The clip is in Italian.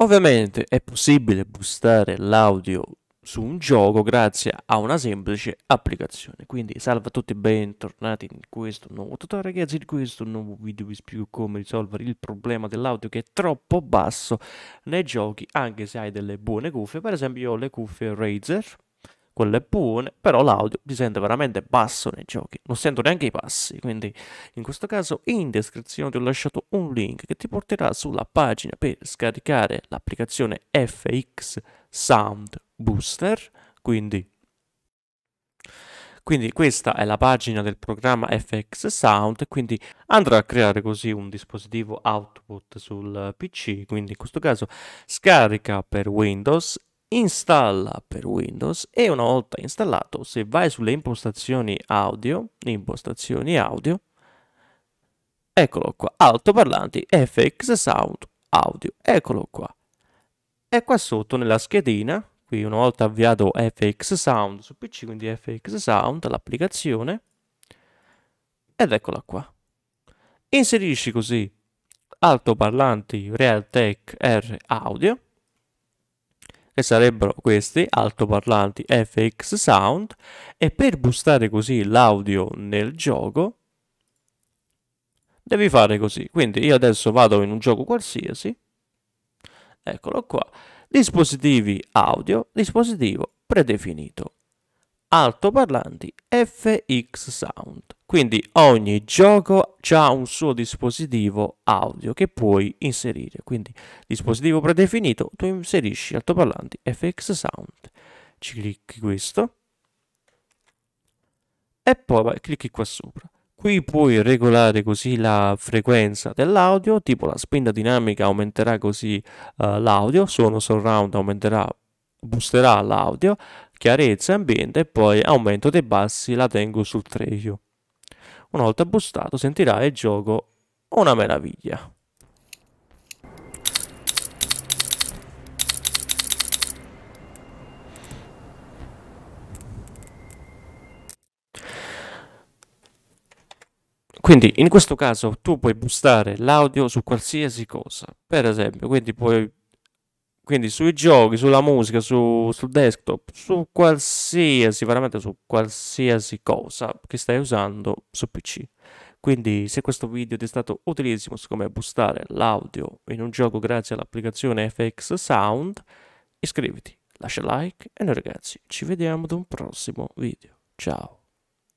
Ovviamente è possibile boostare l'audio su un gioco grazie a una semplice applicazione. Quindi salve a tutti e bentornati in questo nuovo tutorial ragazzi, in questo nuovo video vi spiego come risolvere il problema dell'audio che è troppo basso nei giochi anche se hai delle buone cuffie, per esempio io ho le cuffie Razer quelle buone, però l'audio si sente veramente basso nei giochi, non sento neanche i passi, quindi in questo caso in descrizione ti ho lasciato un link che ti porterà sulla pagina per scaricare l'applicazione FX Sound Booster, quindi quindi questa è la pagina del programma FX Sound quindi andrà a creare così un dispositivo output sul PC, quindi in questo caso scarica per Windows installa per Windows e una volta installato se vai sulle impostazioni audio, impostazioni audio, eccolo qua, altoparlanti FX Sound Audio, eccolo qua. E qua sotto nella schedina, qui una volta avviato FX Sound su PC, quindi FX Sound, l'applicazione, ed eccola qua. Inserisci così altoparlanti Realtek R Audio che sarebbero questi altoparlanti FX Sound e per boostare così l'audio nel gioco devi fare così. Quindi io adesso vado in un gioco qualsiasi, eccolo qua, dispositivi audio, dispositivo predefinito, altoparlanti FX Sound. Quindi ogni gioco ha un suo dispositivo audio che puoi inserire. Quindi dispositivo predefinito, tu inserisci altoparlanti FX Sound. Ci clicchi questo e poi clicchi qua sopra. Qui puoi regolare così la frequenza dell'audio, tipo la spinta dinamica aumenterà così uh, l'audio, suono surround aumenterà, boosterà l'audio, chiarezza ambiente e poi aumento dei bassi la tengo sul 3 io. Una volta bustato sentirà il gioco una meraviglia. Quindi in questo caso tu puoi boostare l'audio su qualsiasi cosa, per esempio, quindi puoi quindi sui giochi, sulla musica, su, sul desktop, su qualsiasi, veramente su qualsiasi cosa che stai usando su PC. Quindi se questo video ti è stato utilissimo su come boostare l'audio in un gioco grazie all'applicazione FX Sound, iscriviti, lascia like e noi ragazzi ci vediamo ad un prossimo video. Ciao!